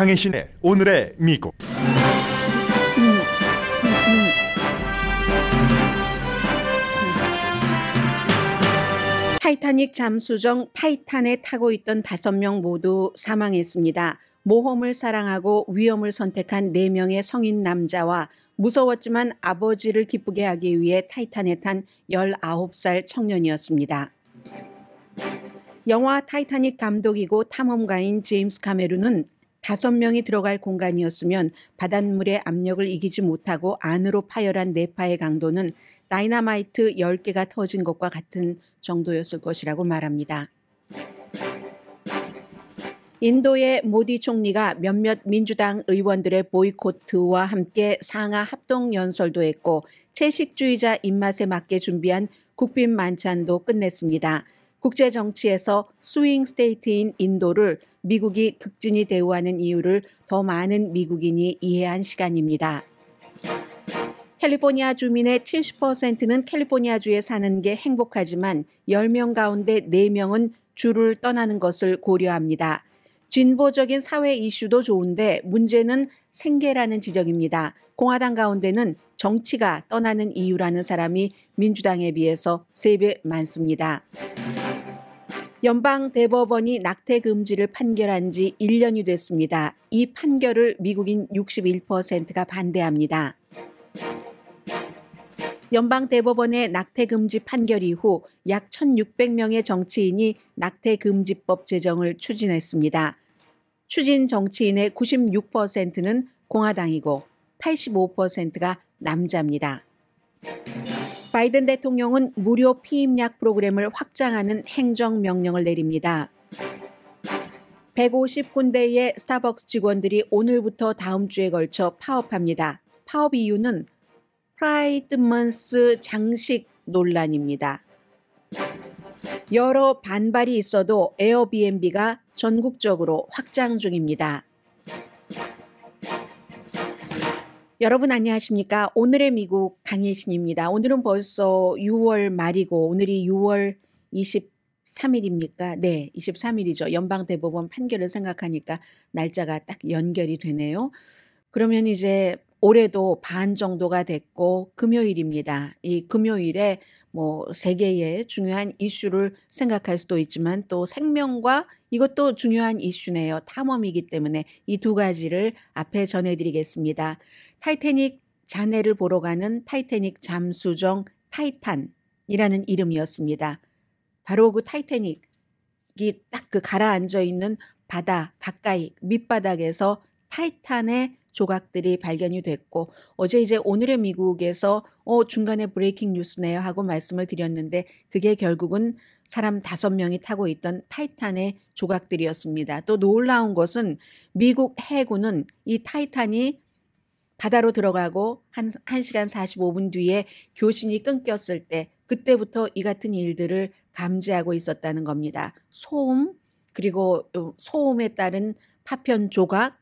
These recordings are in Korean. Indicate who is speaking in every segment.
Speaker 1: 강혜신의 오늘의 미국. 타이타닉 잠수정 타이탄에 타고 있던 다섯 명 모두 사망했습니다. 모험을 사랑하고 위험을 선택한 네명의 성인 남자와 무서웠지만 아버지를 기쁘게 하기 위해 타이탄에 탄 19살 청년이었습니다. 영화 타이타닉 감독이고 탐험가인 제임스 카메룬은 다섯 명이 들어갈 공간이었으면 바닷물의 압력을 이기지 못하고 안으로 파열한 네파의 강도는 다이나마이트 10개가 터진 것과 같은 정도였을 것이라고 말합니다. 인도의 모디 총리가 몇몇 민주당 의원들의 보이코트와 함께 상하 합동 연설도 했고 채식주의자 입맛에 맞게 준비한 국빈 만찬도 끝냈습니다. 국제 정치에서 스윙 스테이트인 인도를 미국이 극진히 대우하는 이유를 더 많은 미국인이 이해한 시간입니다. 캘리포니아 주민의 70%는 캘리포니아주에 사는 게 행복하지만 10명 가운데 4명은 주를 떠나는 것을 고려합니다. 진보적인 사회 이슈도 좋은데 문제는 생계라는 지적입니다. 공화당 가운데는 정치가 떠나는 이유라는 사람이 민주당에 비해서 3배 많습니다. 연방 대법원이 낙태 금지를 판결한 지 1년이 됐습니다. 이 판결을 미국인 61%가 반대합니다. 연방 대법원의 낙태 금지 판결 이후 약 1,600명의 정치인이 낙태 금지법 제정을 추진했습니다. 추진 정치인의 96%는 공화당이고 85%가 남자입니다. 바이든 대통령은 무료 피임약 프로그램을 확장하는 행정명령을 내립니다. 150군데의 스타벅스 직원들이 오늘부터 다음 주에 걸쳐 파업합니다. 파업 이유는 프라이드먼스 장식 논란입니다. 여러 반발이 있어도 에어비앤비가 전국적으로 확장 중입니다. 여러분 안녕하십니까? 오늘의 미국 강혜신입니다. 오늘은 벌써 6월 말이고 오늘이 6월 23일입니까? 네, 23일이죠. 연방 대법원 판결을 생각하니까 날짜가 딱 연결이 되네요. 그러면 이제 올해도 반 정도가 됐고 금요일입니다. 이 금요일에 뭐 세계의 중요한 이슈를 생각할 수도 있지만 또 생명과 이것도 중요한 이슈네요. 탐험이기 때문에 이 두 가지를 앞에 전해드리겠습니다. 타이타닉 잔해를 보러 가는 타이타닉 잠수정 타이탄이라는 이름이었습니다. 바로 그 타이타닉이 딱 그 가라앉아 있는 바다 가까이 밑바닥에서 타이탄의 조각들이 발견이 됐고 어제 이제 오늘의 미국에서 어 중간에 브레이킹 뉴스네요 하고 말씀을 드렸는데 그게 결국은 사람 다섯 명이 타고 있던 타이탄의 조각들이었습니다. 또 놀라운 것은 미국 해군은 이 타이탄이 바다로 들어가고 한 1시간 45분 뒤에 교신이 끊겼을 때 그때부터 이 같은 일들을 감지하고 있었다는 겁니다. 소음 그리고 소음에 따른 파편 조각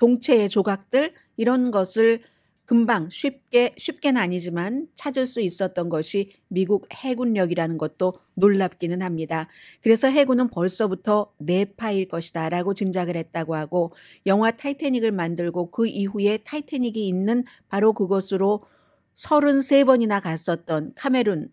Speaker 1: 동체의 조각들 이런 것을 금방 쉽게 쉽게는 아니지만 찾을 수 있었던 것이 미국 해군력이라는 것도 놀랍기는 합니다. 그래서 해군은 벌써부터 네파일 것이다라고 짐작을 했다고 하고 영화 타이타닉을 만들고 그 이후에 타이타닉이 있는 바로 그곳으로 33번이나 갔었던 카메룬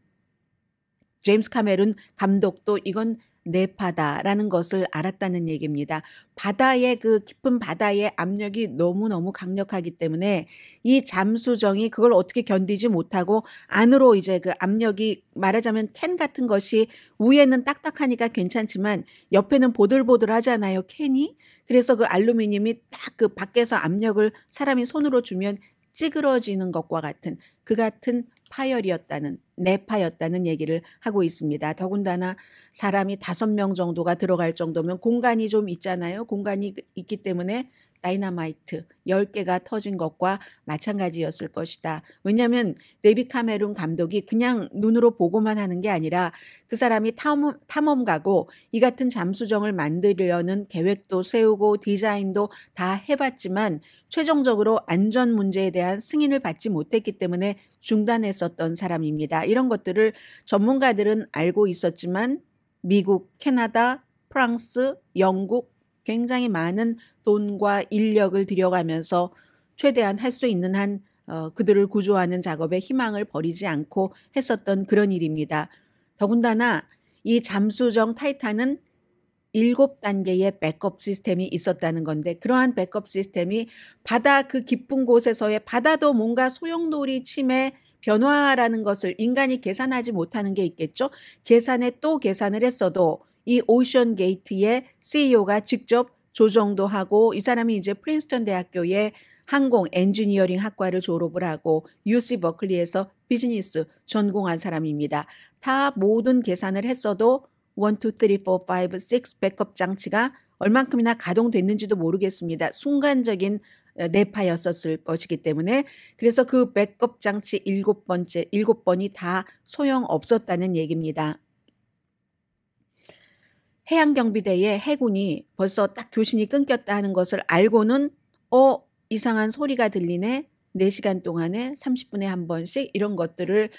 Speaker 1: 제임스 카메룬 감독도 이건 내파다라는 것을 알았다는 얘기입니다. 바다의 그 깊은 바다의 압력이 너무너무 강력하기 때문에 이 잠수정이 그걸 어떻게 견디지 못하고 안으로 이제 그 압력이 말하자면 캔 같은 것이 위에는 딱딱하니까 괜찮지만 옆에는 보들보들 하잖아요. 캔이. 그래서 그 알루미늄이 딱 그 밖에서 압력을 사람이 손으로 주면 찌그러지는 것과 같은 그 같은 파열이었다는 네파였다는 얘기를 하고 있습니다. 더군다나 사람이 다섯 명 정도가 들어갈 정도면 공간이 좀 있잖아요. 공간이 있기 때문에 다이나마이트 10개가 터진 것과 마찬가지였을 것이다. 왜냐하면 네비 카메룬 감독이 그냥 눈으로 보고만 하는 게 아니라 그 사람이 탐험, 탐험가고 이 같은 잠수정을 만들려는 계획도 세우고 디자인도 다 해봤지만 최종적으로 안전 문제에 대한 승인을 받지 못했기 때문에 중단했었던 사람입니다. 이런 것들을 전문가들은 알고 있었지만 미국, 캐나다, 프랑스, 영국, 굉장히 많은 돈과 인력을 들여가면서 최대한 할 수 있는 한 어, 그들을 구조하는 작업에 희망을 버리지 않고 했었던 그런 일입니다. 더군다나 이 잠수정 타이탄은 7단계의 백업 시스템이 있었다는 건데 그러한 백업 시스템이 바다 그 깊은 곳에서의 바다도 뭔가 소용돌이 침해 변화라는 것을 인간이 계산하지 못하는 게 있겠죠. 계산에 또 계산을 했어도 이 오션 게이트의 CEO가 직접 조정도 하고 이 사람이 이제 프린스턴 대학교의 항공 엔지니어링 학과를 졸업을 하고 UC 버클리에서 비즈니스 전공한 사람입니다. 다 모든 계산을 했어도 1, 2, 3, 4, 5, 6 백업 장치가 얼만큼이나 가동됐는지도 모르겠습니다. 순간적인 내파였었을 어, 것이기 때문에 그래서 그 백업 장치 일곱 번째 일곱 번이 다 소용 없었다는 얘기입니다. 해양경비대의 해군이 벌써 딱 교신이 끊겼다는 것을 알고는 어 이상한 소리가 들리네 4시간 동안에 30분에 한 번씩 이런 것들을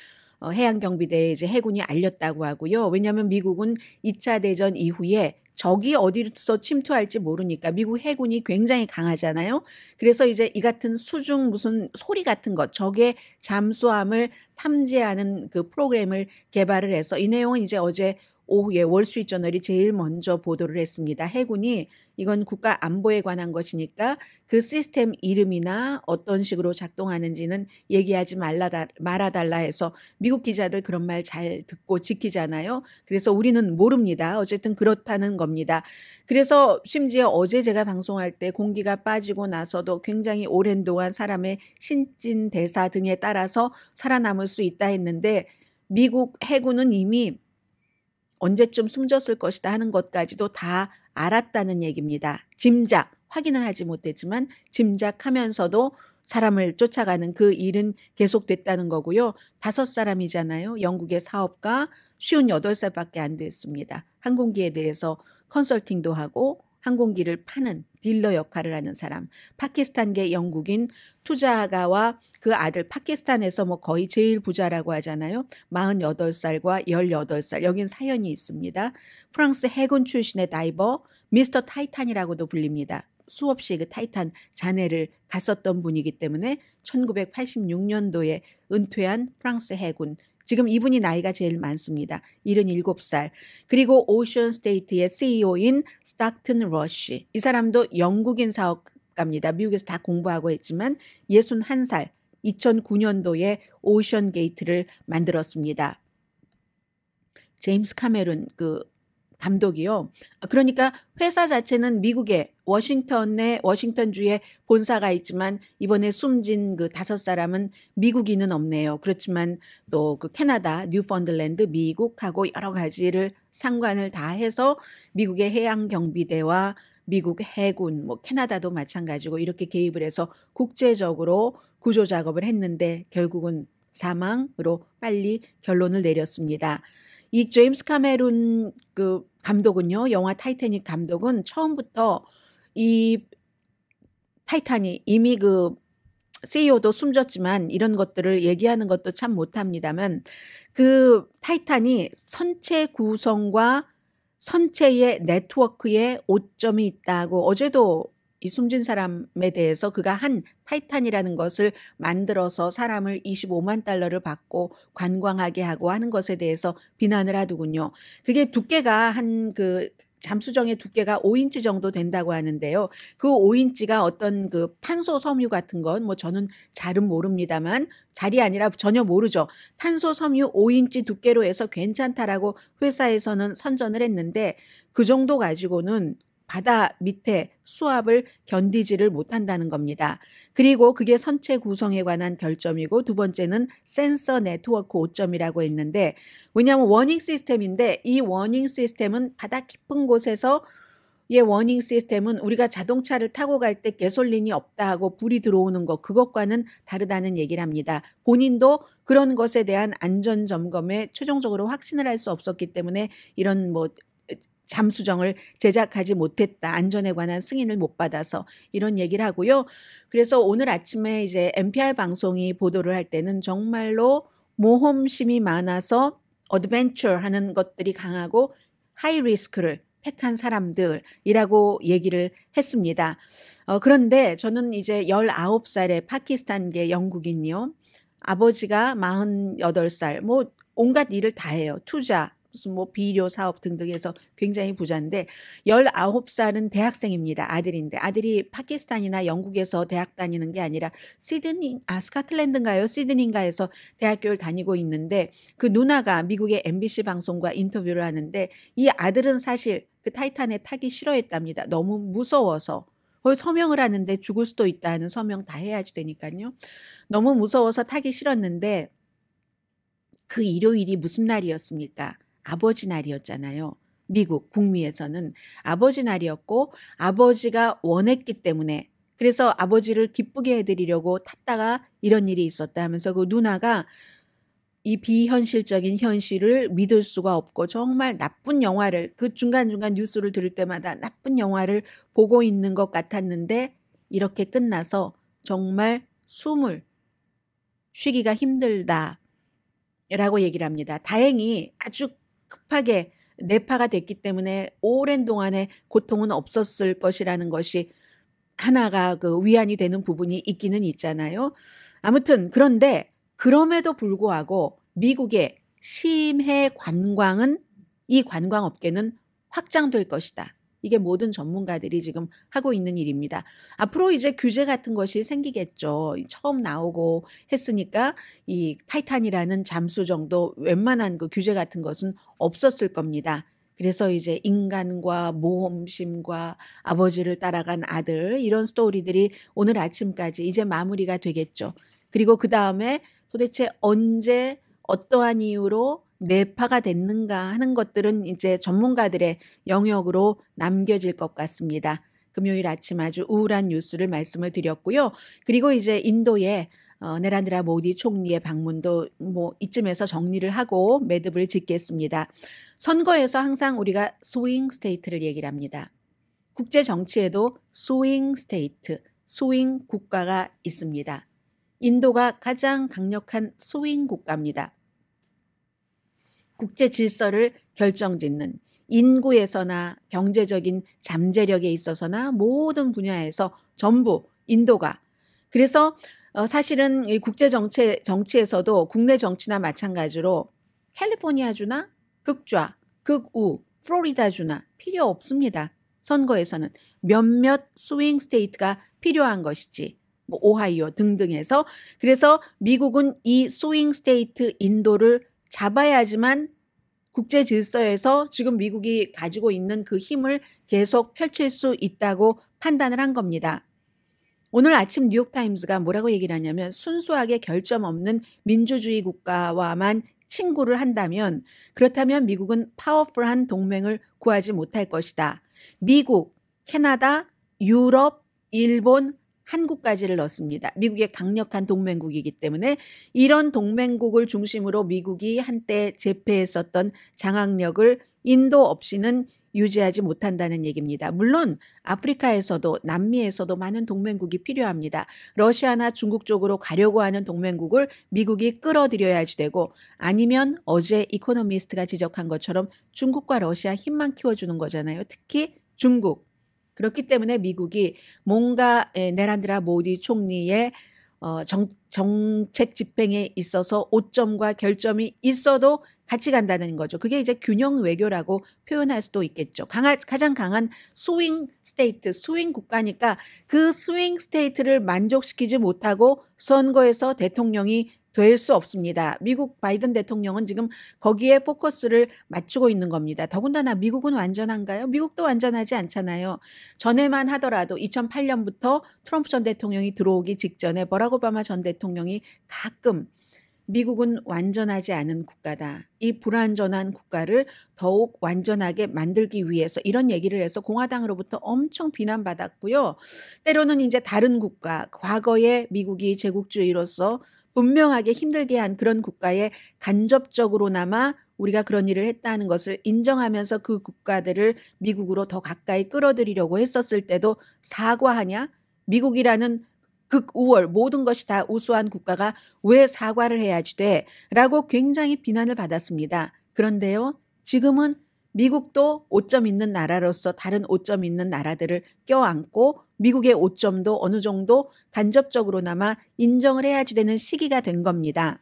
Speaker 1: 어, 해양경비대에 이제 해군이 알렸다고 하고요. 왜냐하면 미국은 2차 대전 이후에 적이 어디서 침투할지 모르니까 미국 해군이 굉장히 강하잖아요. 그래서 이제 이 같은 수중 무슨 소리 같은 것, 적의 잠수함을 탐지하는 그 프로그램을 개발을 해서 이 내용은 이제 어제 오후에 월스트리트저널이 제일 먼저 보도를 했습니다. 해군이 이건 국가 안보에 관한 것이니까 그 시스템 이름이나 어떤 식으로 작동하는지는 얘기하지 말라 말아달라 해서 미국 기자들 그런 말 잘 듣고 지키잖아요. 그래서 우리는 모릅니다. 어쨌든 그렇다는 겁니다. 그래서 심지어 어제 제가 방송할 때 공기가 빠지고 나서도 굉장히 오랜 동안 사람의 신진 대사 등에 따라서 살아남을 수 있다 했는데 미국 해군은 이미 언제쯤 숨졌을 것이다 하는 것까지도 다 알았다는 얘기입니다. 짐작, 확인은 하지 못했지만 짐작하면서도 사람을 쫓아가는 그 일은 계속됐다는 거고요. 다섯 사람이잖아요. 영국의 사업가 쉬운 여덟 살밖에안 됐습니다. 항공기에 대해서 컨설팅도 하고 항공기를 파는 딜러 역할을 하는 사람, 파키스탄계 영국인 투자가와 그 아들 파키스탄에서 뭐 거의 제일 부자라고 하잖아요. 48살과 18살. 여긴 사연이 있습니다. 프랑스 해군 출신의 다이버 미스터 타이탄이라고도 불립니다. 수없이 그 타이탄 잔해를 갔었던 분이기 때문에 1986년도에 은퇴한 프랑스 해군 지금 이분이 나이가 제일 많습니다. 77살. 그리고 오션 스테이트의 CEO인 스타튼 러쉬. 이 사람도 영국인 사업가입니다. 미국에서 다 공부하고 했지만 61살. 2009년도에 오션 게이트를 만들었습니다. 제임스 카메론 그 감독이요. 아, 그러니까 회사 자체는 미국의 워싱턴에 워싱턴 주의 본사가 있지만 이번에 숨진 그 다섯 사람은 미국인은 없네요. 그렇지만 또 그 캐나다, 뉴펀들랜드, 미국하고 여러 가지를 상관을 다 해서 미국의 해양 경비대와 미국 해군, 뭐 캐나다도 마찬가지고 이렇게 개입을 해서 국제적으로 구조 작업을 했는데 결국은 사망으로 빨리 결론을 내렸습니다. 이 제임스 카메룬 그 감독은요, 영화 타이타닉 감독은 처음부터 이 타이타닉 이미 그 CEO도 숨졌지만 이런 것들을 얘기하는 것도 참 못합니다만 그 타이탄이 선체 구성과 선체의 네트워크에 오점이 있다고 어제도 이 숨진 사람에 대해서 그가 한 타이탄이라는 것을 만들어서 사람을 25만 달러를 받고 관광하게 하고 하는 것에 대해서 비난을 하더군요. 그게 두께가 한 그 잠수정의 두께가 5인치 정도 된다고 하는데요. 그 5인치가 어떤 그 탄소 섬유 같은 건 뭐 저는 잘은 모릅니다만 자리 아니라 전혀 모르죠. 탄소 섬유 5인치 두께로 해서 괜찮다라고 회사에서는 선전을 했는데 그 정도 가지고는 바다 밑에 수압을 견디지를 못한다는 겁니다. 그리고 그게 선체 구성에 관한 결점이고 두 번째는 센서 네트워크 오점이라고 했는데 왜냐하면 워닝 시스템인데 이 워닝 시스템은 바다 깊은 곳에서 의 예, 워닝 시스템은 우리가 자동차를 타고 갈 때 개솔린이 없다 하고 불이 들어오는 것 그것과는 다르다는 얘기를 합니다. 본인도 그런 것에 대한 안전 점검에 최종적으로 확신을 할 수 없었기 때문에 이런 뭐 잠수정을 제작하지 못했다. 안전에 관한 승인을 못 받아서 이런 얘기를 하고요. 그래서 오늘 아침에 이제 NPR 방송이 보도를 할 때는 정말로 모험심이 많아서 어드벤처 하는 것들이 강하고 하이 리스크를 택한 사람들이라고 얘기를 했습니다. 어, 그런데 저는 이제 19살의 파키스탄계 영국인이요. 아버지가 48살, 뭐 온갖 일을 다 해요. 투자, 무슨 뭐 비료 사업 등등해서 굉장히 부자인데 19살은 대학생입니다. 아들인데 아들이 파키스탄이나 영국에서 대학 다니는 게 아니라 시드니 아 스카틀랜드인가요? 시드니인가에서 대학교를 다니고 있는데 그 누나가 미국의 MBC 방송과 인터뷰를 하는데 이 아들은 사실 그 타이탄에 타기 싫어했답니다. 너무 무서워서. 거기 서명을 하는데 죽을 수도 있다는 서명 다 해야지 되니까요. 너무 무서워서 타기 싫었는데 그 일요일이 무슨 날이었습니까? 아버지 날이었잖아요. 미국 북미에서는 아버지 날이었고 아버지가 원했기 때문에 그래서 아버지를 기쁘게 해드리려고 탔다가 이런 일이 있었다 하면서 그 누나가 이 비현실적인 현실을 믿을 수가 없고 정말 나쁜 영화를 그 중간중간 뉴스를 들을 때마다 나쁜 영화를 보고 있는 것 같았는데 이렇게 끝나서 정말 숨을 쉬기가 힘들다 라고 얘기를 합니다. 다행히 아주 급하게 내파가 됐기 때문에 오랜 동안의 고통은 없었을 것이라는 것이 하나가 그 위안이 되는 부분이 있기는 있잖아요. 아무튼 그런데 그럼에도 불구하고 미국의 심해 관광은 이 관광업계는 확장될 것이다. 이게 모든 전문가들이 지금 하고 있는 일입니다. 앞으로 이제 규제 같은 것이 생기겠죠. 처음 나오고 했으니까 이 타이탄이라는 잠수 정도 웬만한 그 규제 같은 것은 없었을 겁니다. 그래서 이제 인간과 모험심과 아버지를 따라간 아들 이런 스토리들이 오늘 아침까지 이제 마무리가 되겠죠. 그리고 그 다음에 도대체 언제 어떠한 이유로 뇌파가 됐는가 하는 것들은 이제 전문가들의 영역으로 남겨질 것 같습니다. 금요일 아침 아주 우울한 뉴스를 말씀을 드렸고요. 그리고 이제 인도의 어, 네란드라 모디 총리의 방문도 뭐 이쯤에서 정리를 하고 매듭을 짓겠습니다. 선거에서 항상 우리가 스윙 스테이트를 얘기를 합니다. 국제 정치에도 스윙 스테이트, 스윙 국가가 있습니다. 인도가 가장 강력한 스윙 국가입니다. 국제 질서를 결정짓는 인구에서나 경제적인 잠재력에 있어서나 모든 분야에서 전부 인도가 그래서 어, 사실은 국제 정치 정치에서도 국내 정치나 마찬가지로 캘리포니아주나 극좌, 극우, 플로리다주나 필요 없습니다. 선거에서는 몇몇 스윙 스테이트가 필요한 것이지. 뭐 오하이오 등등해서 그래서 미국은 이 스윙 스테이트 인도를 잡아야지만 국제 질서에서 지금 미국이 가지고 있는 그 힘을 계속 펼칠 수 있다고 판단을 한 겁니다. 오늘 아침 뉴욕타임즈가 뭐라고 얘기를 하냐면 순수하게 결점 없는 민주주의 국가와만 친구를 한다면 그렇다면 미국은 파워풀한 동맹을 구하지 못할 것이다. 미국, 캐나다, 유럽, 일본, 한국까지를 넣습니다. 미국의 강력한 동맹국이기 때문에 이런 동맹국을 중심으로 미국이 한때 제패했었던 장악력을 인도 없이는 유지하지 못한다는 얘기입니다. 물론 아프리카에서도 남미에서도 많은 동맹국이 필요합니다. 러시아나 중국 쪽으로 가려고 하는 동맹국을 미국이 끌어들여야지 되고 아니면 어제 이코노미스트가 지적한 것처럼 중국과 러시아 힘만 키워주는 거잖아요. 특히 중국. 그렇기 때문에 미국이 뭔가 네란드라 예, 모디 총리의 어, 정, 정책 집행에 있어서 오점과 결점이 있어도 같이 간다는 거죠. 그게 이제 균형 외교라고 표현할 수도 있겠죠. 강하, 가장 강한 스윙 스테이트, 스윙 국가니까 그 스윙 스테이트를 만족시키지 못하고 선거에서 대통령이 될수 없습니다. 미국 바이든 대통령은 지금 거기에 포커스를 맞추고 있는 겁니다. 더군다나 미국은 완전한가요? 미국도 완전하지 않잖아요. 전에만 하더라도 2008년부터 트럼프 전 대통령이 들어오기 직전에 버락 오바마 전 대통령이 가끔 미국은 완전하지 않은 국가다. 이 불완전한 국가를 더욱 완전하게 만들기 위해서 이런 얘기를 해서 공화당으로부터 엄청 비난받았고요. 때로는 이제 다른 국가, 과거에 미국이 제국주의로서 분명하게 힘들게 한 그런 국가에 간접적으로나마 우리가 그런 일을 했다는 것을 인정하면서 그 국가들을 미국으로 더 가까이 끌어들이려고 했었을 때도 사과하냐? 미국이라는 극우월 모든 것이 다 우수한 국가가 왜 사과를 해야지 돼? 라고 굉장히 비난을 받았습니다. 그런데요, 지금은 미국도 오점 있는 나라로서 다른 오점 있는 나라들을 껴안고 미국의 오점도 어느 정도 간접적으로나마 인정을 해야지 되는 시기가 된 겁니다.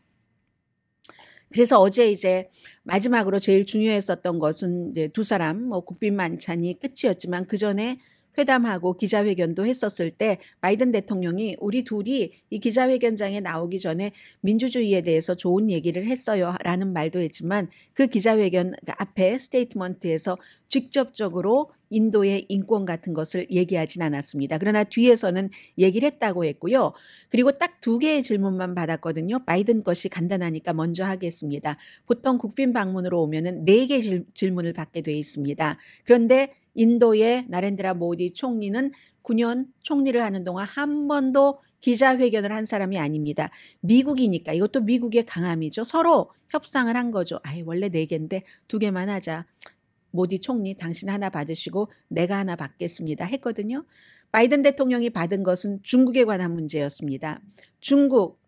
Speaker 1: 그래서 어제 이제 마지막으로 제일 중요했었던 것은 이제 두 사람 뭐 국빈 만찬이 끝이었지만 그 전에 회담하고 기자회견도 했었을 때 바이든 대통령이 우리 둘이 이 기자회견장에 나오기 전에 민주주의에 대해서 좋은 얘기를 했어요 라는 말도 했지만 그 기자회견 그 앞에 스테이트먼트에서 직접적으로 인도의 인권 같은 것을 얘기하진 않았습니다. 그러나 뒤에서는 얘기를 했다고 했고요. 그리고 딱 두 개의 질문만 받았거든요. 바이든 것이 간단하니까 먼저 하겠습니다. 보통 국빈 방문으로 오면은 네개 질문을 받게 돼 있습니다. 그런데 인도의 나렌드라 모디 총리는 9년 총리를 하는 동안 한 번도 기자회견을 한 사람이 아닙니다. 미국이니까 이것도 미국의 강함이죠. 서로 협상을 한 거죠. 아예 원래 네 개인데 두 개만 하자. 모디 총리 당신 하나 받으시고 내가 하나 받겠습니다 했거든요. 바이든 대통령이 받은 것은 중국에 관한 문제였습니다. 중국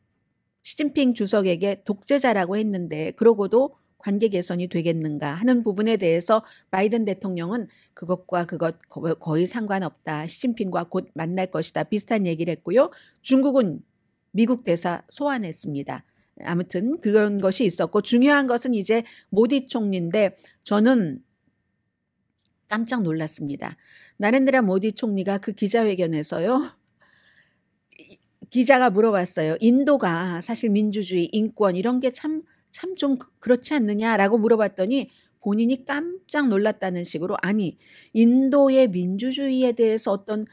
Speaker 1: 시진핑 주석에게 독재자라고 했는데 그러고도 관계 개선이 되겠는가 하는 부분에 대해서 바이든 대통령은 그것과 그것 거의 상관없다. 시진핑과 곧 만날 것이다. 비슷한 얘기를 했고요. 중국은 미국 대사 소환했습니다. 아무튼 그런 것이 있었고 중요한 것은 이제 모디 총리인데 저는 깜짝 놀랐습니다. 나렌드라 모디 총리가 그 기자회견에서요. 기자가 물어봤어요. 인도가 사실 민주주의, 인권 이런 게참 참좀 그, 그렇지 않느냐라고 물어봤더니 본인이 깜짝 놀랐다는 식으로 아니 인도의 민주주의에 대해서 어떤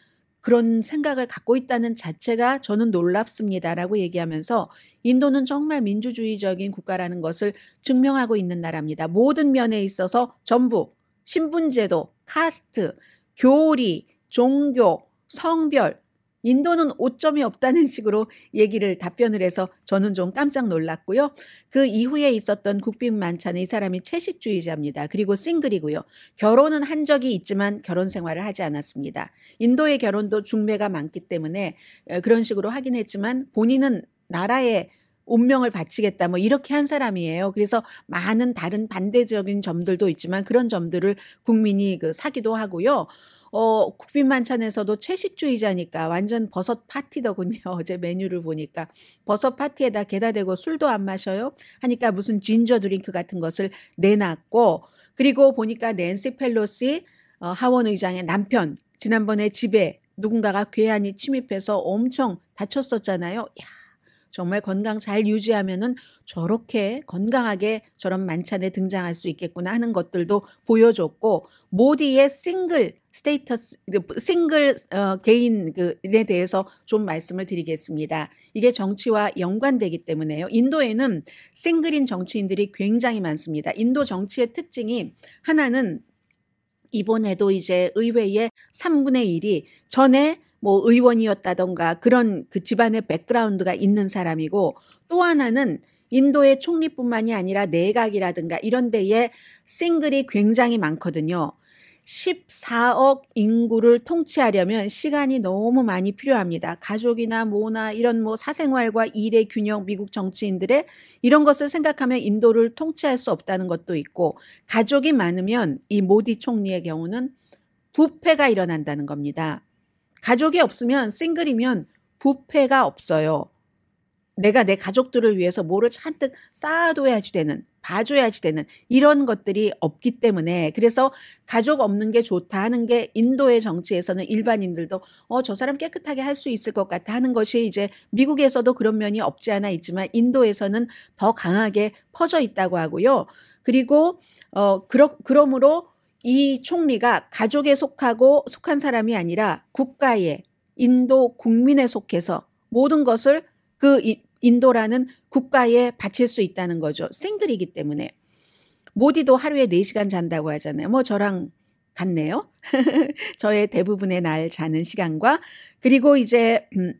Speaker 1: 그런 생각을 갖고 있다는 자체가 저는 놀랍습니다라고 얘기하면서 인도는 정말 민주주의적인 국가라는 것을 증명하고 있는 나라입니다. 모든 면에 있어서 전부 신분제도, 카스트, 교리, 종교, 성별 인도는 오점이 없다는 식으로 얘기를 답변을 해서 저는 좀 깜짝 놀랐고요. 그 이후에 있었던 국빈 만찬의 사람이 채식주의자입니다. 그리고 싱글이고요. 결혼은 한 적이 있지만 결혼 생활을 하지 않았습니다. 인도의 결혼도 중매가 많기 때문에 그런 식으로 하긴 했지만 본인은 나라에 운명을 바치겠다 뭐 이렇게 한 사람이에요. 그래서 많은 다른 반대적인 점들도 있지만 그런 점들을 국민이 그 사기도 하고요. 어, 국빈 만찬에서도 채식주의자니까 완전 버섯 파티더군요. 어제 메뉴를 보니까 버섯 파티에다 게다 대고 술도 안 마셔요. 하니까 무슨 진저 드링크 같은 것을 내놨고 그리고 보니까 낸시 펠로시 어, 하원 의장의 남편 지난번에 집에 누군가가 괴한이 침입해서 엄청 다쳤었잖아요. 야, 정말 건강 잘 유지하면은 저렇게 건강하게 저런 만찬에 등장할 수 있겠구나 하는 것들도 보여줬고 모디의 싱글 스테이터스 그, 싱글 어, 개인에 그, 대해서 좀 말씀을 드리겠습니다. 이게 정치와 연관되기 때문에요. 인도에는 싱글인 정치인들이 굉장히 많습니다. 인도 정치의 특징이 하나는 이번에도 이제 의회의 3분의 1이 전에 뭐 의원이었다던가 그런 그 집안의 백그라운드가 있는 사람이고 또 하나는 인도의 총리뿐만이 아니라 내각이라든가 이런 데에 싱글이 굉장히 많거든요. 14억 인구를 통치하려면 시간이 너무 많이 필요합니다. 가족이나 모나 이런 뭐 사생활과 일의 균형 미국 정치인들의 이런 것을 생각하면 인도를 통치할 수 없다는 것도 있고 가족이 많으면 이 모디 총리의 경우는 부패가 일어난다는 겁니다. 가족이 없으면 싱글이면 부패가 없어요. 내가 내 가족들을 위해서 뭐를 잔뜩 쌓아둬야지 되는, 봐줘야지 되는 이런 것들이 없기 때문에 그래서 가족 없는 게 좋다 하는 게 인도의 정치에서는 일반인들도 어, 저 사람 깨끗하게 할 수 있을 것 같다 하는 것이 이제 미국에서도 그런 면이 없지 않아 있지만 인도에서는 더 강하게 퍼져 있다고 하고요. 그리고 어, 그러, 그러므로 이 총리가 가족에 속하고 속한 사람이 아니라 국가에 인도 국민에 속해서 모든 것을 그 인도라는 국가에 바칠 수 있다는 거죠. 싱글이기 때문에. 모디도 하루에 4시간 잔다고 하잖아요. 뭐 저랑 같네요. 저의 대부분의 날 자는 시간과 그리고 이제 음,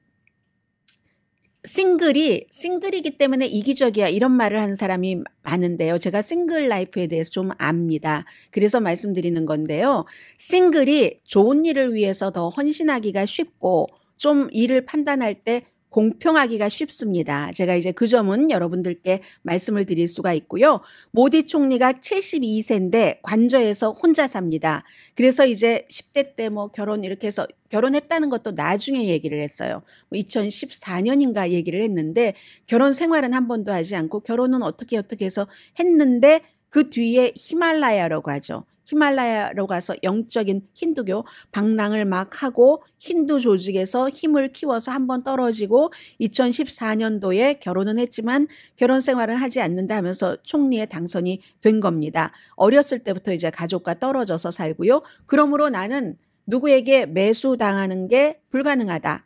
Speaker 1: 싱글이 싱글이기 때문에 이기적이야 이런 말을 하는 사람이 많은데요. 제가 싱글 라이프에 대해서 좀 압니다. 그래서 말씀드리는 건데요. 싱글이 좋은 일을 위해서 더 헌신하기가 쉽고 좀 일을 판단할 때 공평하기가 쉽습니다. 제가 이제 그 점은 여러분들께 말씀을 드릴 수가 있고요. 모디 총리가 72세인데 관저에서 혼자 삽니다. 그래서 이제 10대 때 뭐 결혼 이렇게 해서 결혼했다는 것도 나중에 얘기를 했어요. 2014년인가 뭐 얘기를 했는데 결혼 생활은 한 번도 하지 않고 결혼은 어떻게 어떻게 해서 했는데 그 뒤에 히말라야라고 하죠. 히말라야로 가서 영적인 힌두교 방랑을 막 하고 힌두 조직에서 힘을 키워서 한번 떨어지고 2014년도에 결혼은 했지만 결혼 생활은 하지 않는다 하면서 총리에 당선이 된 겁니다. 어렸을 때부터 이제 가족과 떨어져서 살고요. 그러므로 나는 누구에게 매수당하는 게 불가능하다.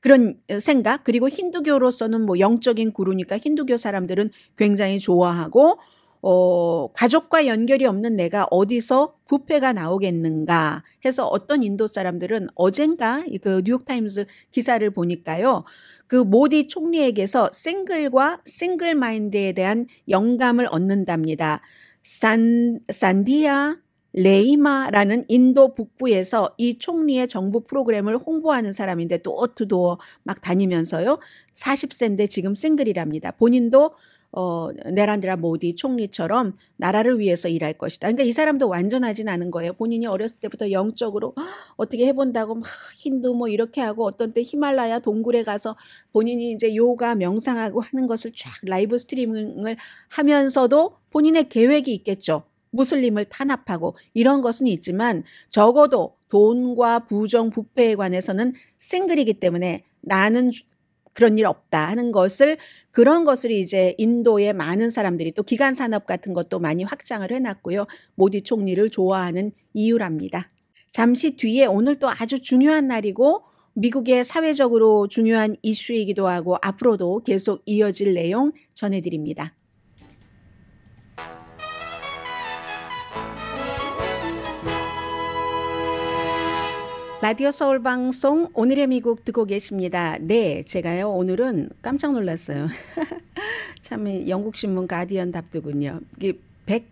Speaker 1: 그런 생각 그리고 힌두교로서는 뭐 영적인 구루니까 힌두교 사람들은 굉장히 좋아하고 어, 가족과 연결이 없는 내가 어디서 부패가 나오겠는가 해서 어떤 인도 사람들은 어젠가 그 뉴욕타임스 기사를 보니까요. 그 모디 총리에게서 싱글과 싱글 마인드에 대한 영감을 얻는답니다. 산, 산디아, 레이마라는 인도 북부에서 이 총리의 정부 프로그램을 홍보하는 사람인데 또어투도어막 다니면서요. 40세인데 지금 싱글이랍니다. 본인도 어, 네란드라 모디 총리처럼 나라를 위해서 일할 것이다. 그러니까 이 사람도 완전하진 않은 거예요. 본인이 어렸을 때부터 영적으로 어떻게 해본다고 막 힌두 뭐 이렇게 하고 어떤 때 히말라야 동굴에 가서 본인이 이제 요가 명상하고 하는 것을 쫙 라이브 스트리밍을 하면서도 본인의 계획이 있겠죠. 무슬림을 탄압하고 이런 것은 있지만 적어도 돈과 부정 부패에 관해서는 싱글이기 때문에 나는 그런 일 없다 하는 것을 그런 것을 이제 인도의 많은 사람들이 또 기간 산업 같은 것도 많이 확장을 해놨고요. 모디 총리를 좋아하는 이유랍니다. 잠시 뒤에 오늘 또 아주 중요한 날이고 미국의 사회적으로 중요한 이슈이기도 하고 앞으로도 계속 이어질 내용 전해드립니다. 라디오 서울 방송 오늘의 미국 듣고 계십니다. 네, 제가요 오늘은 깜짝 놀랐어요. 참 영국 신문 가디언 답두군요. 이게 1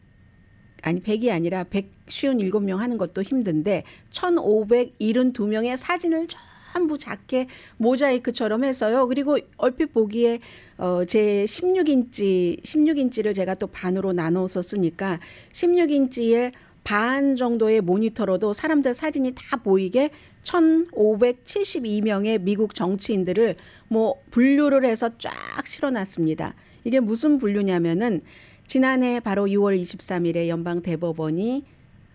Speaker 1: 아니 백이 아니라 백1 일곱 명 하는 것도 힘든데 천오백 일흔 두명의 사진을 전부 작게 모자이크처럼 해서요. 그리고 얼핏 보기에 어, 제 16인치 16인치를 제가 또 반으로 나눠서 쓰니까 16인치에 반 정도의 모니터로도 사람들 사진이 다 보이게 1,572명의 미국 정치인들을 뭐 분류를 해서 쫙 실어놨습니다. 이게 무슨 분류냐면은 지난해 바로 6월 23일에 연방 대법원이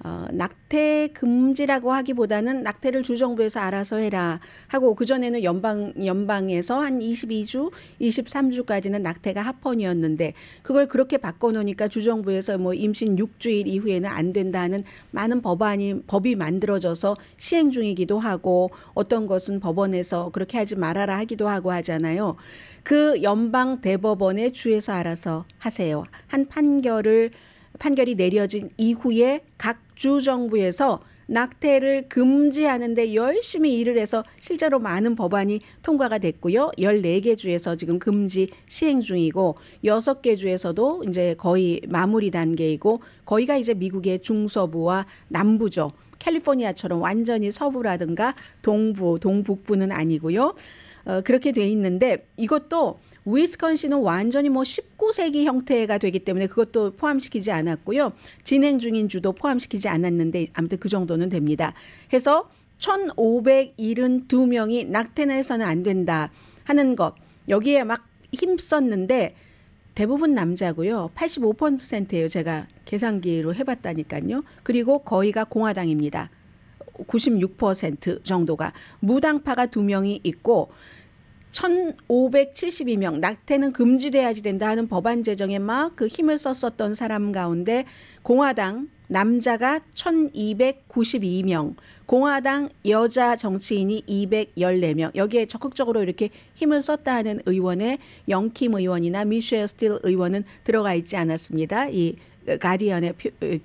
Speaker 1: 어, 낙태 금지라고 하기보다는 낙태를 주정부에서 알아서 해라 하고 그 전에는 연방 연방에서 한 22주, 23주까지는 낙태가 합헌이었는데 그걸 그렇게 바꿔놓으니까 주정부에서 뭐 임신 6주일 이후에는 안 된다는 많은 법안이 법이 만들어져서 시행 중이기도 하고 어떤 것은 법원에서 그렇게 하지 말아라 하기도 하고 하잖아요. 그 연방 대법원의 주에서 알아서 하세요. 한 판결을 판결이 내려진 이후에 각 주 정부에서 낙태를 금지하는데 열심히 일을 해서 실제로 많은 법안이 통과가 됐고요. 14개 주에서 지금 금지 시행 중이고 6개 주에서도 이제 거의 마무리 단계이고 거의가 이제 미국의 중서부와 남부죠. 캘리포니아처럼 완전히 서부라든가 동부, 동북부는 아니고요. 어, 그렇게 돼 있는데 이것도 위스컨신은 완전히 뭐 19세기 형태가 되기 때문에 그것도 포함시키지 않았고요. 진행 중인 주도 포함시키지 않았는데 아무튼 그 정도는 됩니다. 해서 1572명이 낙태나해서는 안 된다 하는 것. 여기에 막 힘썼는데 대부분 남자고요. 85%예요. 제가 계산기로 해봤다니까요. 그리고 거의가 공화당입니다. 96% 정도가 무당파가 두 명이 있고 1,572명 낙태는 금지돼야지 된다는 법안 제정에 막 그 힘을 썼었던 사람 가운데 공화당 남자가 1,292명, 공화당 여자 정치인이 214명. 여기에 적극적으로 이렇게 힘을 썼다 하는 의원의 영킴 의원이나 미셸 스틸 의원은 들어가 있지 않았습니다. 이 가디언의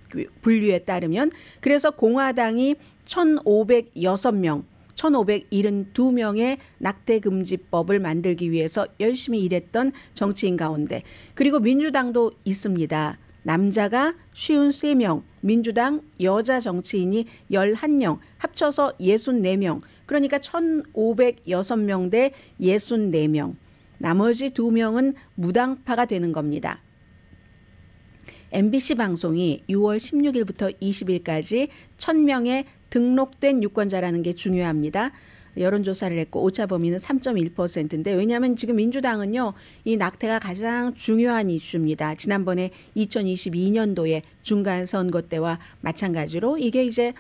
Speaker 1: 그 분류에 따르면 그래서 공화당이 1,506명 1,572명의 낙태금지법을 만들기 위해서 열심히 일했던 정치인 가운데 그리고 민주당도 있습니다. 남자가 53명, 민주당 여자 정치인이 11명, 합쳐서 64명, 그러니까 1,506명 대 64명. 나머지 2명은 무당파가 되는 겁니다. MBC 방송이 6월 16일부터 20일까지 1000명의 등록된 유권자라는 게 중요합니다. 여론조사를 했고 오차 범위는 3.1%인데 왜냐하면 지금 민주당은요 이 낙태가 가장 중요한 이슈입니다. 지난번에 2022년도에 중간 선거 때와 마찬가지로 이게 이제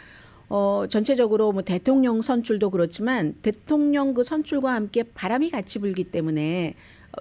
Speaker 1: 어 전체적으로 뭐 대통령 선출도 그렇지만 대통령 그 선출과 함께 바람이 같이 불기 때문에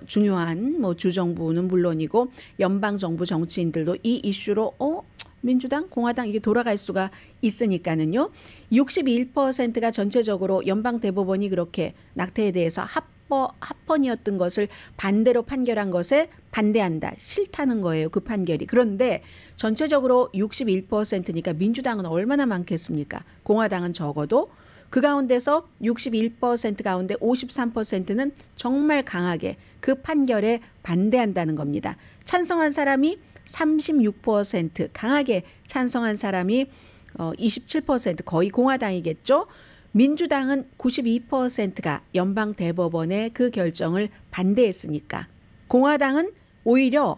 Speaker 1: 중요한 뭐 주정부는 물론이고 연방 정부 정치인들도 이 이슈로 어 민주당, 공화당 이게 돌아갈 수가 있으니까는요. 61%가 전체적으로 연방 대법원이 그렇게 낙태에 대해서 합 합헌이었던 것을 반대로 판결한 것에 반대한다. 싫다는 거예요. 그 판결이. 그런데 전체적으로 61%니까 민주당은 얼마나 많겠습니까? 공화당은 적어도 그 가운데서 61% 가운데 53%는 정말 강하게 그 판결에 반대한다는 겁니다. 찬성한 사람이 36% 강하게 찬성한 사람이 27% 어, 거의 공화당이겠죠. 민주당은 92%가 연방 대법원의 그 결정을 반대했으니까 공화당은 오히려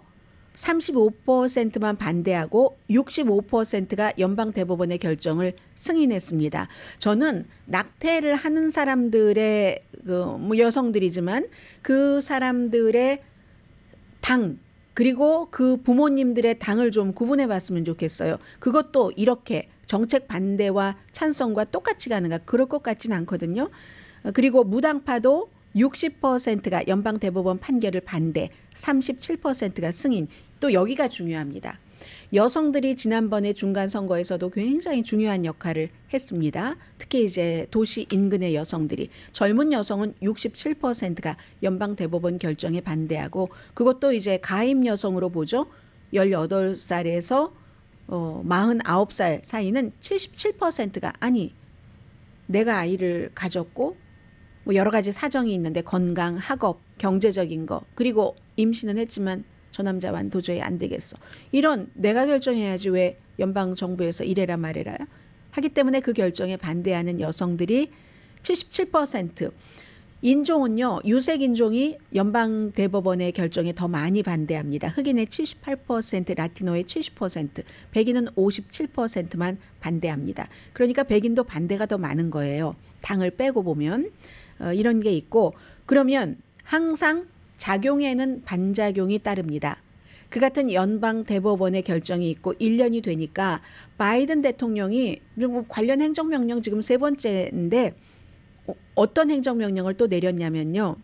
Speaker 1: 35%만 반대하고 65%가 연방 대법원의 결정을 승인했습니다. 저는 낙태를 하는 사람들의 그 뭐 여성들이지만 그 사람들의 당 그리고 그 부모님들의 당을 좀 구분해 봤으면 좋겠어요. 그것도 이렇게 정책 반대와 찬성과 똑같이 가는가 그럴 것 같진 않거든요. 어, 그리고 무당파도 60%가 연방 대법원 판결을 반대, 37%가 승인. 또 여기가 중요합니다. 여성들이 지난번에 중간 선거에서도 굉장히 중요한 역할을 했습니다. 특히 이제 도시 인근의 여성들이 젊은 여성은 67%가 연방 대법원 결정에 반대하고 그것도 이제 가임 여성으로 보죠. 18살에서 어 49살 사이는 77%가 아니 내가 아이를 가졌고 뭐 여러 가지 사정이 있는데 건강, 학업, 경제적인 거 그리고 임신은 했지만 저남자만 도저히 안 되겠어. 이런 내가 결정해야지 왜 연방 정부에서 이래라 말해라 하기 때문에 그 결정에 반대하는 여성들이 77% 인종은요 유색 인종이 연방 대법원의 결정에 더 많이 반대합니다. 흑인의 78%, 라티노의 70%, 백인은 57%만 반대합니다. 그러니까 백인도 반대가 더 많은 거예요. 당을 빼고 보면 어, 이런 게 있고 그러면 항상 작용에는 반작용이 따릅니다. 그 같은 연방 대법원의 결정이 있고 1년이 되니까 바이든 대통령이 관련 행정명령 지금 세 번째인데 어, 어떤 행정명령을 또 내렸냐면요.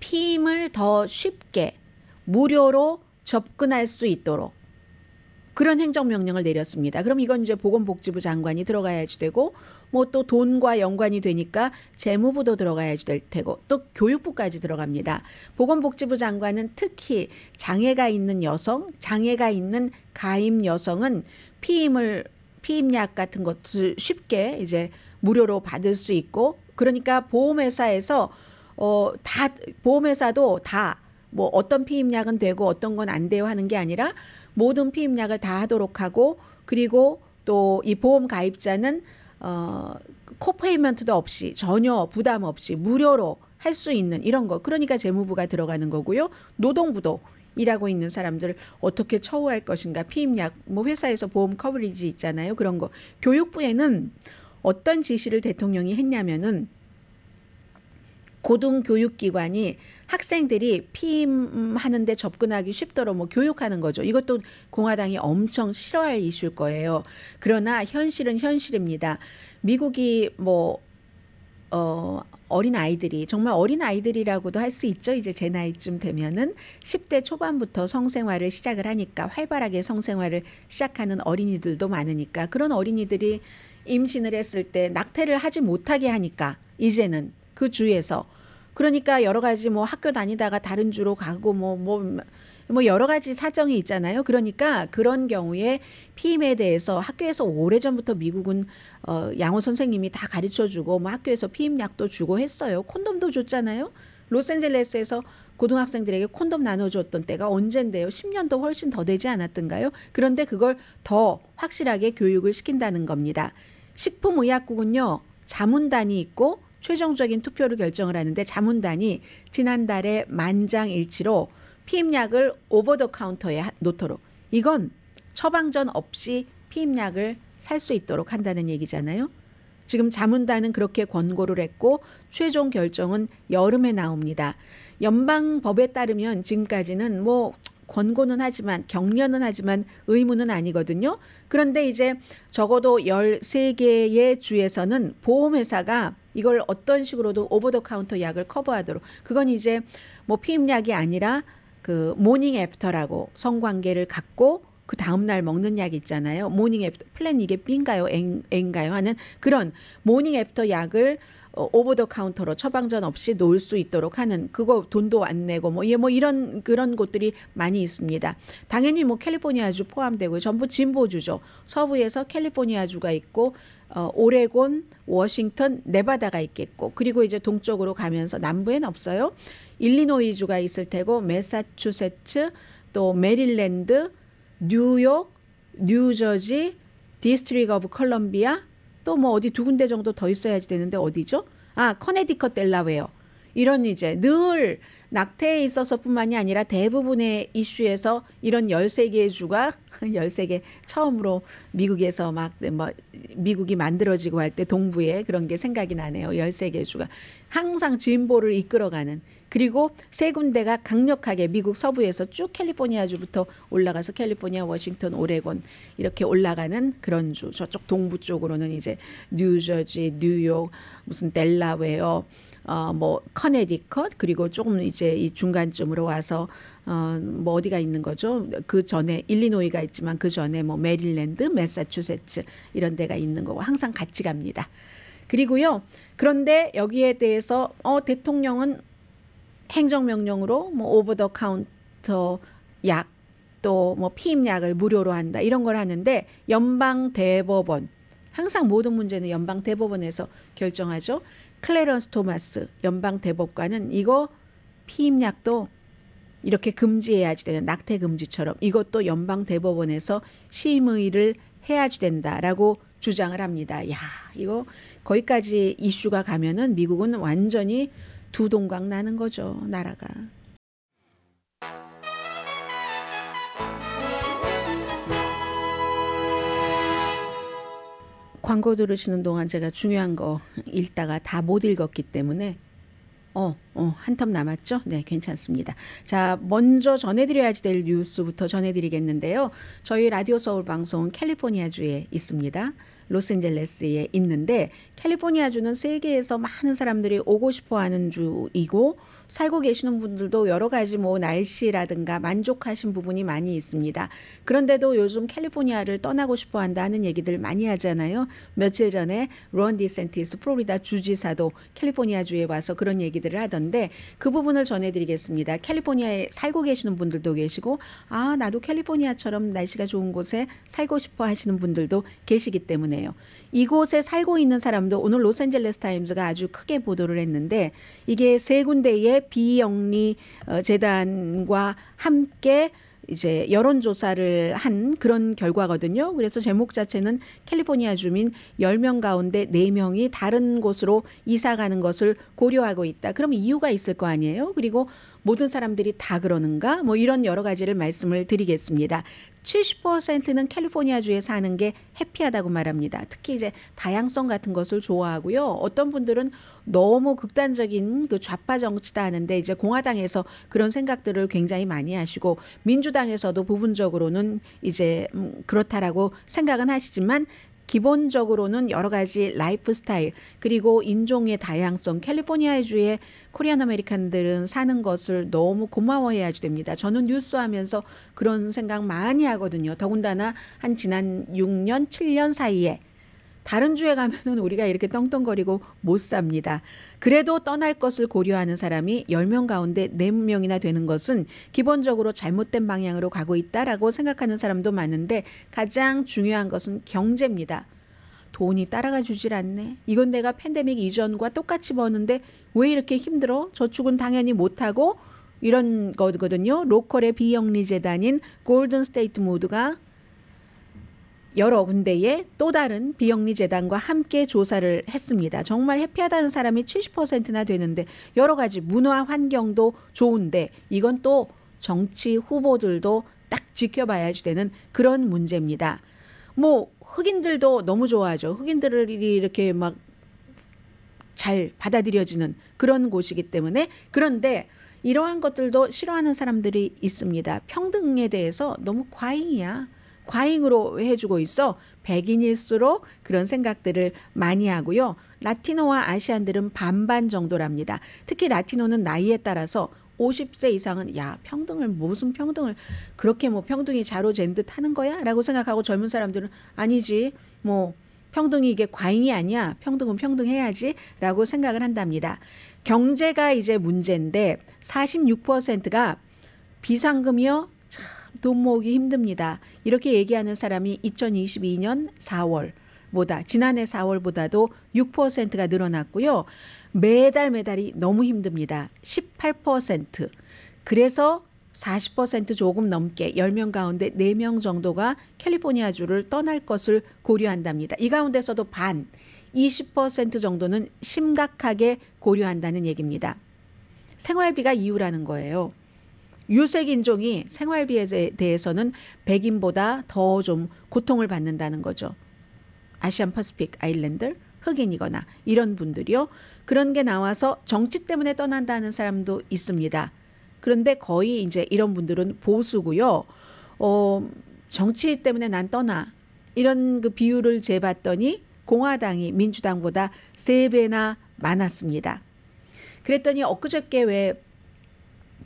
Speaker 1: 피임을 더 쉽게 무료로 접근할 수 있도록 그런 행정명령을 내렸습니다. 그럼 이건 이제 보건복지부 장관이 들어가야지 되고 뭐또 돈과 연관이 되니까 재무부도 들어가야지 될 테고 또 교육부까지 들어갑니다. 보건복지부 장관은 특히 장애가 있는 여성, 장애가 있는 가임 여성은 피임을 피임약 같은 것을 쉽게 이제 무료로 받을 수 있고 그러니까 보험회사에서 어다 보험회사도 다 뭐 어떤 피임약은 되고 어떤 건 안 돼요 하는 게 아니라 모든 피임약을 다 하도록 하고 그리고 또 이 보험 가입자는 어, 코페이먼트도 없이 전혀 부담 없이 무료로 할 수 있는 이런 거. 그러니까 재무부가 들어가는 거고요. 노동부도 일하고 있는 사람들을 어떻게 처우할 것인가 피임약 뭐 회사에서 보험 커버리지 있잖아요 그런 거 교육부에는 어떤 지시를 대통령이 했냐면은 고등교육기관이 학생들이 피임하는데 접근하기 쉽도록 뭐 교육하는 거죠. 이것도 공화당이 엄청 싫어할 이슈일 거예요. 그러나 현실은 현실입니다. 미국이 뭐 어, 어린 아이들이 정말 어린 아이들이라고도 할 수 있죠. 이제 제 나이쯤 되면은 10대 초반부터 성생활을 시작을 하니까 활발하게 성생활을 시작하는 어린이들도 많으니까 그런 어린이들이 임신을 했을 때 낙태를 하지 못하게 하니까 이제는 그 주에서 그러니까 여러 가지 뭐 학교 다니다가 다른 주로 가고 뭐 뭐, 뭐 여러 가지 사정이 있잖아요. 그러니까 그런 경우에 피임에 대해서 학교에서 오래전부터 미국은 어, 양호 선생님이 다 가르쳐 주고 뭐 학교에서 피임약도 주고 했어요. 콘돔도 줬잖아요. 로스앤젤레스에서 고등학생들에게 콘돔 나눠줬던 때가 언젠데요. 10년도 훨씬 더 되지 않았던가요? 그런데 그걸 더 확실하게 교육을 시킨다는 겁니다. 식품의약국은요. 자문단이 있고 최종적인 투표를 결정을 하는데 자문단이 지난달에 만장일치로 피임약을 오버 더 카운터에 놓도록 이건 처방전 없이 피임약을 살 수 있도록 한다는 얘기잖아요. 지금 자문단은 그렇게 권고를 했고 최종 결정은 여름에 나옵니다. 연방법에 따르면 지금까지는 뭐 권고는 하지만 격려는 하지만 의무는 아니거든요. 그런데 이제 적어도 1 3개의 주에서는 보험회사가 이걸 어떤 식으로든 오버 더 카운터 약을 커버하도록 그건 이제 뭐 피임약이 아니라 그 모닝 애프터라고 성관계를 갖고 그 다음날 먹는 약 있잖아요. 모닝 애프터 플랜 이게 B인가요? N가요? 하는 그런 모닝 애프터 약을 어, 오버 더 카운터로 처방전 없이 놓을 수 있도록 하는 그거 돈도 안 내고 뭐, 예, 뭐 이런 그런 곳들이 많이 있습니다. 당연히 뭐 캘리포니아주 포함되고 전부 진보주죠. 서부에서 캘리포니아주가 있고 어, 오레곤, 워싱턴, 네바다가 있겠고 그리고 이제 동쪽으로 가면서 남부엔 없어요. 일리노이주가 있을 테고 메사추세츠, 또 메릴랜드, 뉴욕, 뉴저지, 디스트릭 오브 컬럼비아, 또뭐 어디 두 군데 정도 더 있어야지 되는데 어디죠? 아, 커네디컷 델라웨어. 이런 이제 늘 낙태에 있어서뿐만이 아니라 대부분의 이슈에서 이런 열세개의 주가 열세 개 처음으로 미국에서 막 뭐 미국이 만들어지고 할 때 동부에 그런 게 생각이 나네요. 열세개의 주가 항상 진보를 이끌어가는 그리고 세 군데가 강력하게 미국 서부에서 쭉 캘리포니아주부터 올라가서 캘리포니아, 워싱턴, 오레곤 이렇게 올라가는 그런 주. 저쪽 동부 쪽으로는 이제 뉴저지, 뉴욕, 무슨 델라웨어, 어뭐 커네디컷 그리고 조금 이제 이 중간쯤으로 와서 어뭐 어디가 있는 거죠? 그 전에 일리노이가 있지만 그 전에 뭐 메릴랜드, 매사추세츠 이런 데가 있는 거고 항상 같이 갑니다. 그리고요. 그런데 여기에 대해서 어 대통령은 행정명령으로 뭐 오버 더 카운터 약 또 뭐 피임약을 무료로 한다 이런 걸 하는데 연방 대법원 항상 모든 문제는 연방 대법원에서 결정하죠. 클레런스 토마스 연방 대법관은 이거 피임약도 이렇게 금지해야지 되는 낙태 금지처럼 이것도 연방 대법원에서 심의를 해야지 된다라고 주장을 합니다. 야, 이거 거기까지 이슈가 가면은 미국은 완전히 두 동강 나는 거죠, 나라가. 광고 들으시는 동안 제가 중요한 거 읽다가 다 못 읽었기 때문에 어, 어, 한 텀 남았죠? 네, 괜찮습니다. 자, 먼저 전해드려야지 될 뉴스부터 전해드리겠는데요. 저희 라디오 서울 방송 캘리포니아주에 있습니다. 로스앤젤레스에 있는데 캘리포니아주는 세계에서 많은 사람들이 오고 싶어 하는 주이고 살고 계시는 분들도 여러 가지 뭐 날씨라든가 만족하신 부분이 많이 있습니다. 그런데도 요즘 캘리포니아를 떠나고 싶어 한다는 얘기들 많이 하잖아요. 며칠 전에 론 디센티스 플로리다 주지사도 캘리포니아주에 와서 그런 얘기들을 하던데 그 부분을 전해드리겠습니다. 캘리포니아에 살고 계시는 분들도 계시고 아 나도 캘리포니아처럼 날씨가 좋은 곳에 살고 싶어 하시는 분들도 계시기 때문에 거네요. 이곳에 살고 있는 사람도 오늘 로스앤젤레스 타임즈가 아주 크게 보도를 했는데 이게 세 군데의 비영리 어, 재단과 함께 이제 여론조사를 한 그런 결과거든요. 그래서 제목 자체는 캘리포니아 주민 열 명 가운데 네명이 다른 곳으로 이사 가는 것을 고려하고 있다. 그럼 이유가 있을 거 아니에요? 그리고 모든 사람들이 다 그러는가? 뭐 이런 여러 가지를 말씀을 드리겠습니다. 70%는 캘리포니아주에 사는 게 해피하다고 말합니다. 특히 이제 다양성 같은 것을 좋아하고요. 어떤 분들은 너무 극단적인 그 좌파 정치다 하는데 이제 공화당에서 그런 생각들을 굉장히 많이 하시고 민주당에서도 부분적으로는 이제 음, 그렇다라고 생각은 하시지만 기본적으로는 여러 가지 라이프 스타일 그리고 인종의 다양성 캘리포니아 주의 코리안 아메리칸들은 사는 것을 너무 고마워해야 됩니다. 저는 뉴스 하면서 그런 생각 많이 하거든요. 더군다나 한 지난 6년, 7년 사이에 다른 주에 가면은 우리가 이렇게 떵떵거리고 못 삽니다. 그래도 떠날 것을 고려하는 사람이 10명 가운데 4명이나 되는 것은 기본적으로 잘못된 방향으로 가고 있다라고 생각하는 사람도 많은데 가장 중요한 것은 경제입니다. 돈이 따라가 주질 않네. 이건 내가 팬데믹 이전과 똑같이 버는데 왜 이렇게 힘들어? 저축은 당연히 못하고 이런 거거든요. 로컬의 비영리 재단인 골든 스테이트 모드가 여러 군데에 또 다른 비영리 재단과 함께 조사를 했습니다. 정말 해피하다는 사람이 70%나 되는데 여러 가지 문화 환경도 좋은데 이건 또 정치 후보들도 딱 지켜봐야지 되는 그런 문제입니다. 뭐 흑인들도 너무 좋아하죠. 흑인들을 이렇게 막 잘 받아들여지는 그런 곳이기 때문에 그런데 이러한 것들도 싫어하는 사람들이 있습니다. 평등에 대해서 너무 과잉이야. 과잉으로 해주고 있어 백인일수록 그런 생각들을 많이 하고요. 라틴어와 아시안들은 반반 정도랍니다. 특히 라틴어는 나이에 따라서 50세 이상은 야 평등을 무슨 평등을 그렇게 뭐 평등이 자로 잰듯 하는 거야? 라고 생각하고 젊은 사람들은 아니지 뭐 평등이 이게 과잉이 아니야 평등은 평등해야지 라고 생각을 한답니다. 경제가 이제 문제인데 46%가 비상금이요 돈 모으기 힘듭니다. 이렇게 얘기하는 사람이 2022년 4월 보다 지난해 4월보다도 6%가 늘어났고요. 매달 매달이 너무 힘듭니다. 18%. 그래서 40% 조금 넘게 10명 가운데 4명 정도가 캘리포니아주를 떠날 것을 고려한답니다. 이 가운데서도 반, 20% 정도는 심각하게 고려한다는 얘기입니다. 생활비가 이유라는 거예요. 유색 인종이 생활비에 대해서는 백인보다 더 좀 고통을 받는다는 거죠. 아시안 퍼스픽 아일랜드 흑인이거나 이런 분들이요. 그런 게 나와서 정치 때문에 떠난다는 사람도 있습니다. 그런데 거의 이제 이런 분들은 보수고요. 어, 정치 때문에 난 떠나 이런 그 비율을 재봤더니 공화당이 민주당보다 세배나 많았습니다. 그랬더니 엊그저께 왜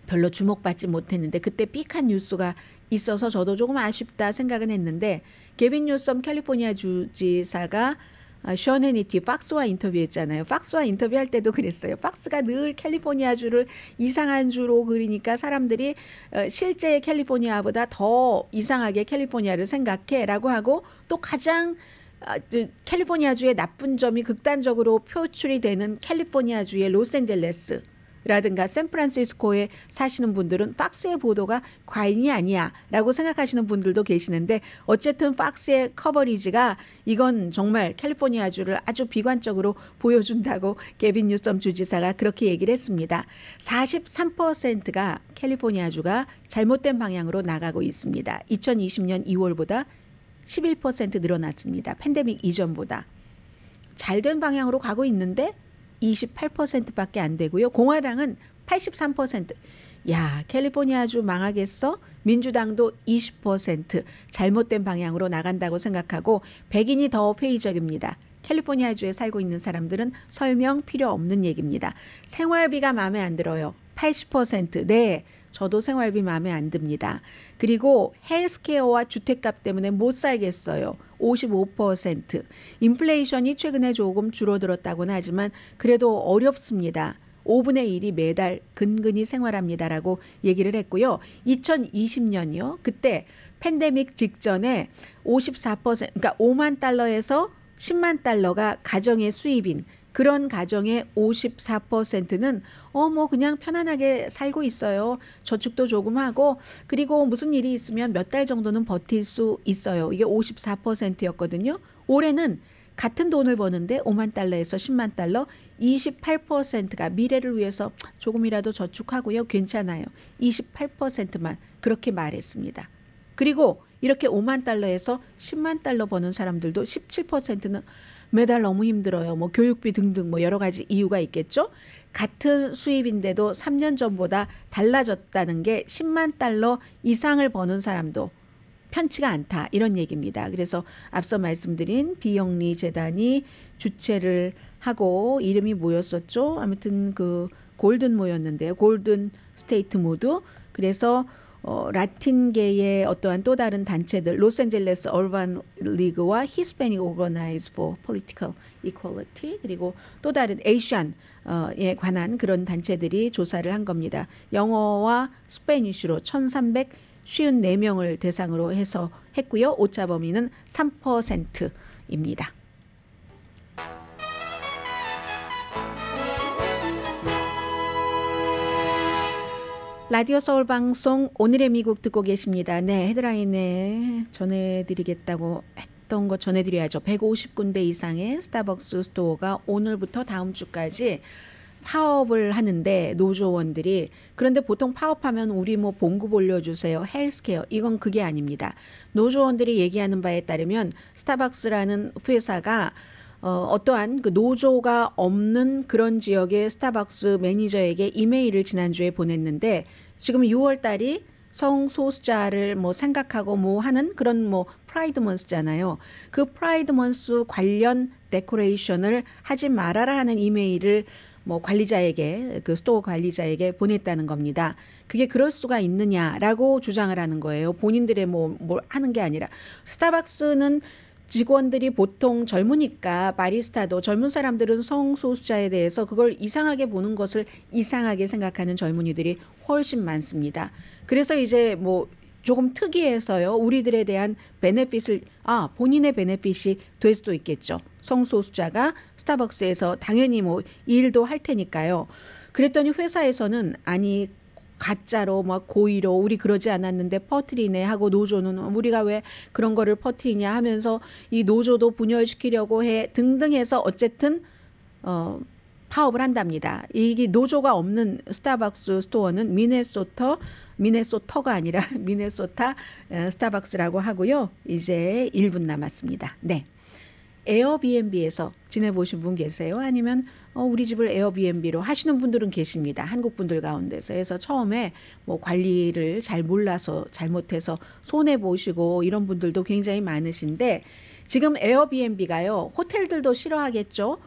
Speaker 1: 별로 주목받지 못했는데 그때 삐한 뉴스가 있어서 저도 조금 아쉽다 생각은 했는데 개빈 뉴섬 캘리포니아 주지사가 아, 션 해니티 팍스와 인터뷰했잖아요. 팍스와 인터뷰할 때도 그랬어요. 팍스가 늘 캘리포니아 주를 이상한 주로 그리니까 사람들이 어, 실제 캘리포니아보다 더 이상하게 캘리포니아를 생각해라고 하고 또 가장 아, 그 캘리포니아주의 나쁜 점이 극단적으로 표출이 되는 캘리포니아주의 로스앤젤레스 라든가 샌프란시스코에 사시는 분들은 팍스의 보도가 과인이 아니야라고 생각하시는 분들도 계시는데 어쨌든 팍스의 커버리지가 이건 정말 캘리포니아주를 아주 비관적으로 보여준다고 개빈 뉴섬 주지사가 그렇게 얘기를 했습니다. 43%가 캘리포니아주가 잘못된 방향으로 나가고 있습니다. 2020년 2월보다 11% 늘어났습니다. 팬데믹 이전보다. 잘된 방향으로 가고 있는데 28%밖에 안 되고요. 공화당은 83%. 야, 캘리포니아주 망하겠어? 민주당도 20% 잘못된 방향으로 나간다고 생각하고 백인이 더 회의적입니다. 캘리포니아주에 살고 있는 사람들은 설명 필요 없는 얘기입니다. 생활비가 마음에 안 들어요. 80%. 네. 저도 생활비 마음에 안 듭니다. 그리고 헬스케어와 주택값 때문에 못 살겠어요. 55%. 인플레이션이 최근에 조금 줄어들었다고는 하지만 그래도 어렵습니다. 5분의 1이 매달 근근히 생활합니다라고 얘기를 했고요. 2020년이요. 그때 팬데믹 직전에 54% 그러니까 5만 달러에서 10만 달러가 가정의 수입인 그런 가정의 54%는 어 뭐 그냥 편안하게 살고 있어요. 저축도 조금 하고 그리고 무슨 일이 있으면 몇 달 정도는 버틸 수 있어요. 이게 54%였거든요. 올해는 같은 돈을 버는데 5만 달러에서 10만 달러 28%가 미래를 위해서 조금이라도 저축하고요. 괜찮아요. 28%만 그렇게 말했습니다. 그리고 이렇게 5만 달러에서 10만 달러 버는 사람들도 17%는 매달 너무 힘들어요. 뭐 교육비 등등 뭐 여러 가지 이유가 있겠죠. 같은 수입인데도 3년 전보다 달라졌다는 게 10만 달러 이상을 버는 사람도 편치가 않다 이런 얘기입니다. 그래서 앞서 말씀드린 비영리 재단이 주최를 하고 이름이 뭐였었죠? 아무튼 그 골든 모였는데요. 골든 스테이트 모두 그래서 어, 라틴계의 어떠한 또 다른 단체들 로스앤젤레스 얼반 리그와 히스패닉 오거나이즈 포 폴리티컬 이퀄리티 그리고 또 다른 에이션에 관한 그런 단체들이 조사를 한 겁니다. 영어와 스페니쉬로 1300 54명을 대상으로 해서 했고요. 오차 범위는 3%입니다. 라디오 서울 방송 오늘의 미국 듣고 계십니다. 네, 헤드라인에 전해드리겠다고 했던 거 전해드려야죠. 150군데 이상의 스타벅스 스토어가 오늘부터 다음 주까지 파업을 하는데 노조원들이 그런데 보통 파업하면 우리 뭐 봉급 올려주세요 헬스케어 이건 그게 아닙니다 노조원들이 얘기하는 바에 따르면 스타벅스라는 회사가 어, 어떠한 그 노조가 없는 그런 지역의 스타벅스 매니저에게 이메일을 지난주에 보냈는데 지금 6월 달이 성소수자를 뭐 생각하고 뭐 하는 그런 뭐 프라이드 먼스잖아요. 그 프라이드 먼스 관련 데코레이션을 하지 말아라 하는 이메일을 뭐 관리자에게 그 스토어 관리자에게 보냈다는 겁니다. 그게 그럴 수가 있느냐라고 주장을 하는 거예요. 본인들의 뭐 뭘 하는 게 아니라 스타벅스는 직원들이 보통 젊으니까 바리스타도 젊은 사람들은 성소수자에 대해서 그걸 이상하게 보는 것을 이상하게 생각하는 젊은이들이 훨씬 많습니다. 그래서 이제 뭐 조금 특이해서요. 우리들에 대한 베네핏을 아 본인의 베네핏이 될 수도 있겠죠. 성소수자가 스타벅스에서 당연히 뭐 일도 할 테니까요. 그랬더니 회사에서는 아니 가짜로 막 고의로 우리 그러지 않았는데 퍼트리네 하고 노조는 우리가 왜 그런 거를 퍼트리냐 하면서 이 노조도 분열시키려고 해 등등 해서 어쨌든 어 파업을 한답니다. 이 노조가 없는 스타벅스 스토어는 미네소터 미네소터가 아니라 미네소타 스타벅스라고 하고요. 이제 1분 남았습니다. 네. 에어비앤비에서 지내보신 분 계세요? 아니면 어, 우리 집을 에어비앤비로 하시는 분들은 계십니다. 한국 분들 가운데서. 그서 처음에 뭐 관리를 잘 몰라서 잘못해서 손해 보시고 이런 분들도 굉장히 많으신데 지금 에어비앤비가요. 호텔들도 싫어하겠죠.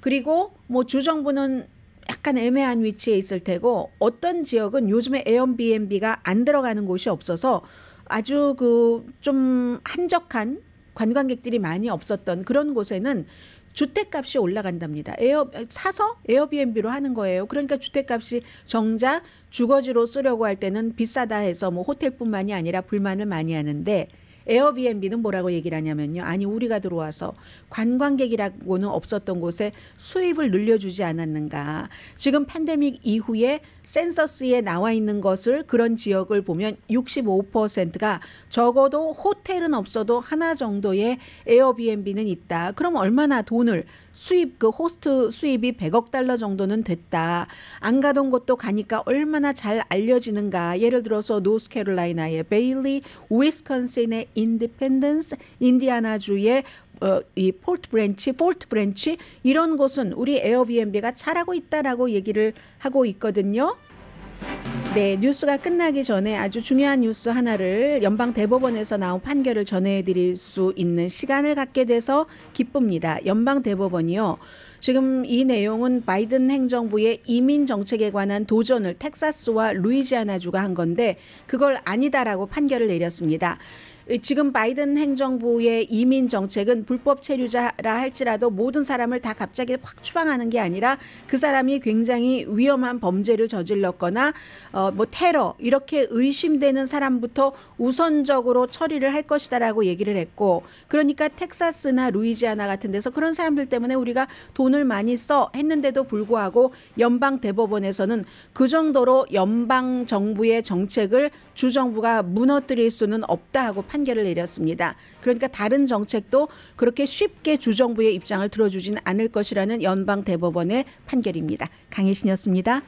Speaker 1: 그리고 뭐 주정부는 약간 애매한 위치에 있을 테고 어떤 지역은 요즘에 에어비앤비가 안 들어가는 곳이 없어서 아주 그 좀 한적한 관광객들이 많이 없었던 그런 곳에는 주택값이 올라간답니다. 에어 사서 에어비앤비로 하는 거예요. 그러니까 주택값이 정작 주거지로 쓰려고 할 때는 비싸다 해서 뭐 호텔뿐만이 아니라 불만을 많이 하는데 에어비앤비는 뭐라고 얘기를 하냐면요. 아니 우리가 들어와서 관광객이라고는 없었던 곳에 수입을 늘려주지 않았는가. 지금 팬데믹 이후에 센서스에 나와 있는 것을 그런 지역을 보면 65%가 적어도 호텔은 없어도 하나 정도의 에어비앤비는 있다. 그럼 얼마나 돈을 수입 그 호스트 수입이 100억 달러 정도는 됐다. 안 가던 곳도 가니까 얼마나 잘 알려지는가. 예를 들어서 노스캐롤라이나의 베일리, 위스콘신의 인디펜던스, 인디아나주의 어, 이 폴트 브랜치, 폴트 브랜치 이런 곳은 우리 에어비앤비가 잘하고 있다라고 얘기를 하고 있거든요. 네, 뉴스가 끝나기 전에 아주 중요한 뉴스 하나를 연방 대법원에서 나온 판결을 전해 드릴 수 있는 시간을 갖게 돼서 기쁩니다. 연방 대법원이요. 지금 이 내용은 바이든 행정부의 이민 정책에 관한 도전을 텍사스와 루이지아나주가 한 건데 그걸 아니다라고 판결을 내렸습니다. 지금 바이든 행정부의 이민 정책은 불법 체류자라 할지라도 모든 사람을 다 갑자기 확 추방하는 게 아니라 그 사람이 굉장히 위험한 범죄를 저질렀거나 어, 뭐 테러 이렇게 의심되는 사람부터 우선적으로 처리를 할 것이다라고 얘기를 했고 그러니까 텍사스나 루이지아나 같은 데서 그런 사람들 때문에 우리가 돈을 많이 써 했는데도 불구하고 연방 대법원에서는 그 정도로 연방 정부의 정책을 주 정부가 무너뜨릴 수는 없다 하고 판결을 내렸습니다. 그러니까 다른 정책도 그렇게 쉽게 주정부의 입장을 들어주진 않을 것이라는 연방 대법원의 판결입니다. 강혜신이었습니다.